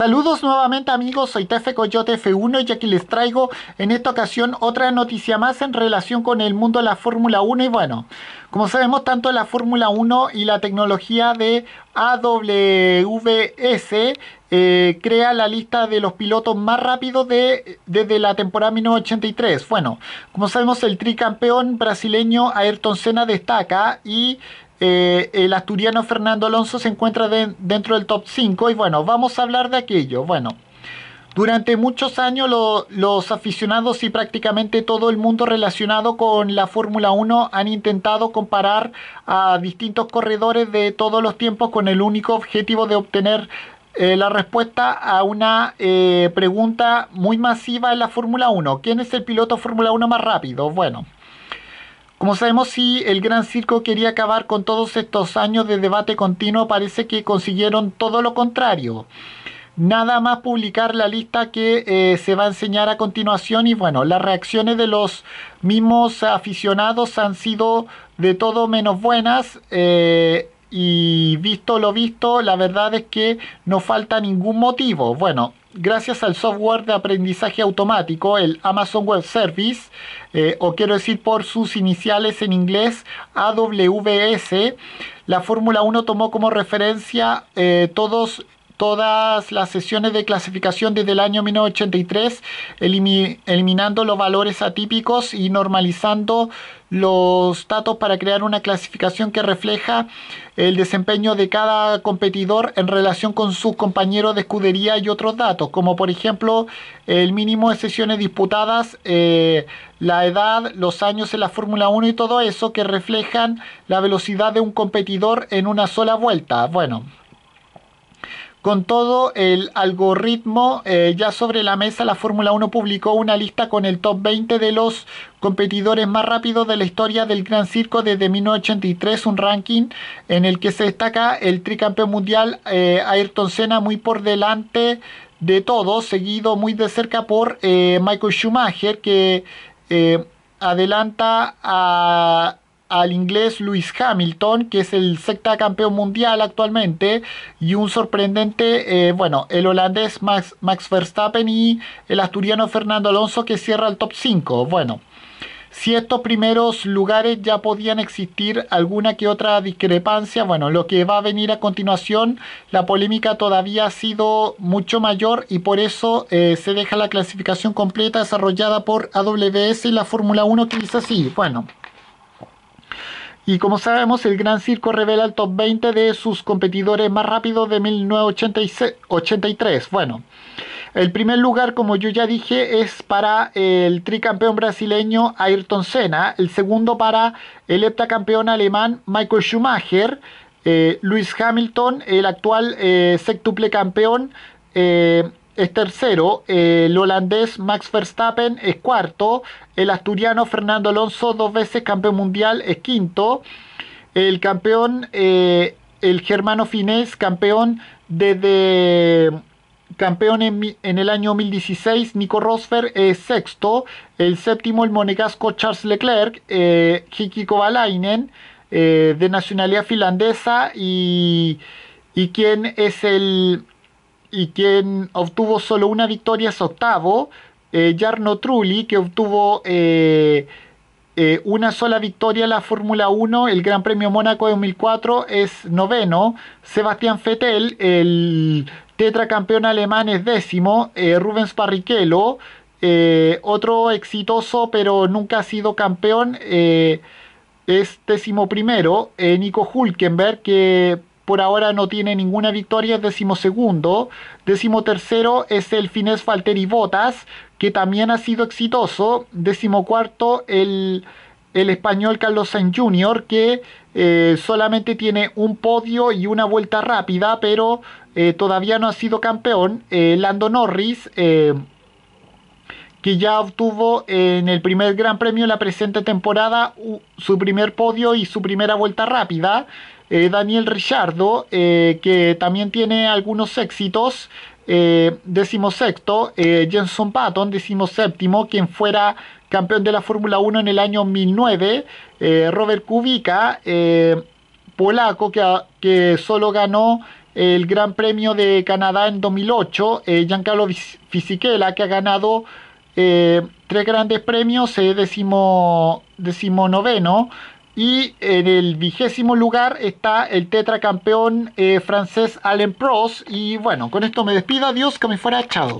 Saludos nuevamente amigos, soy Tefe Coyote F1 y aquí les traigo en esta ocasión otra noticia más en relación con el mundo de la Fórmula 1 y bueno, como sabemos tanto la Fórmula 1 y la tecnología de AWS eh, crea la lista de los pilotos más rápidos de, desde la temporada 1983. Bueno, como sabemos el tricampeón brasileño Ayrton Senna destaca y eh, el asturiano Fernando Alonso se encuentra dentro del top 5 y bueno, vamos a hablar de aquello. Bueno, durante muchos años los aficionados y prácticamente todo el mundo relacionado con la Fórmula 1 han intentado comparar a distintos corredores de todos los tiempos con el único objetivo de obtener eh, la respuesta a una eh, pregunta muy masiva en la Fórmula 1. ¿Quién es el piloto Fórmula 1 más rápido? Bueno. Como sabemos, si el Gran Circo quería acabar con todos estos años de debate continuo, parece que consiguieron todo lo contrario. Nada más publicar la lista que eh, se va a enseñar a continuación y bueno, las reacciones de los mismos aficionados han sido de todo menos buenas. Eh, y visto lo visto, la verdad es que no falta ningún motivo. Bueno, gracias al software de aprendizaje automático, el Amazon Web Service, eh, o quiero decir por sus iniciales en inglés, AWS, la Fórmula 1 tomó como referencia eh, todos todas las sesiones de clasificación desde el año 1983, eliminando los valores atípicos y normalizando los datos para crear una clasificación que refleja el desempeño de cada competidor en relación con sus compañeros de escudería y otros datos, como por ejemplo el mínimo de sesiones disputadas, eh, la edad, los años en la Fórmula 1 y todo eso que reflejan la velocidad de un competidor en una sola vuelta. Bueno, con todo el algoritmo eh, ya sobre la mesa, la Fórmula 1 publicó una lista con el top 20 de los competidores más rápidos de la historia del Gran Circo desde 1983, un ranking en el que se destaca el tricampeón mundial eh, Ayrton Senna muy por delante de todos, seguido muy de cerca por eh, Michael Schumacher que adelanta a al inglés Lewis Hamilton, que es el sexta campeón mundial actualmente, y un sorprendente, eh, bueno, el holandés Max, Max Verstappen y el asturiano Fernando Alonso que cierra el top 5. Bueno, si estos primeros lugares ya podían existir alguna que otra discrepancia, bueno, lo que va a venir a continuación, la polémica todavía ha sido mucho mayor y por eso eh, se deja la clasificación completa desarrollada por AWS y la Fórmula 1 que dice así, bueno. Y como sabemos, el Gran Circo revela el top 20 de sus competidores más rápidos de 1983. Bueno, el primer lugar, como yo ya dije, es para el tricampeón brasileño Ayrton Senna. El segundo para el heptacampeón alemán Michael Schumacher. Eh, Luis Hamilton, el actual eh, campeón. Eh, es tercero, el holandés Max Verstappen es cuarto, el asturiano Fernando Alonso, dos veces campeón mundial, es quinto, el campeón, eh, el germano finés, campeón desde campeón en, el año 2016, Nico Rosberg es sexto, el séptimo el monegasco Charles Leclerc, eh, Hiki Kovalainen eh, de nacionalidad finlandesa y, y quien es el y quien obtuvo solo una victoria es octavo. Eh, Jarno Trulli, que obtuvo eh, eh, una sola victoria en la Fórmula 1, el Gran Premio Mónaco de 2004, es noveno. Sebastián Fettel, el tetracampeón alemán, es décimo. Rubens Barrichello, otro exitoso pero nunca ha sido campeón, es décimo primero. Nico Hulkenberg, que por ahora no tiene ninguna victoria, es decimosegundo. Decimotercero es el finés Falteri Botas, que también ha sido exitoso. Decimocuarto el, el español Carlos Sainz Jr., que eh, solamente tiene un podio y una vuelta rápida, pero eh, todavía no ha sido campeón. Eh, Lando Norris que ya obtuvo en el primer Gran Premio en la presente temporada su primer podio y su primera vuelta rápida. Eh, Daniel Richardo, eh, que también tiene algunos éxitos. Eh, decimosexto, eh, Jenson Patton, séptimo quien fuera campeón de la Fórmula 1 en el año 2009. Robert Kubica, polaco, que, que solo ganó el Gran Premio de Canadá en 2008. Giancarlo Fisichella, que ha ganado eh, tres grandes premios, eh, décimo, noveno, y en el vigésimo lugar está el tetracampeón campeón eh, francés Alain Prost. Y bueno, con esto me despido. Adiós, que me fuera echado.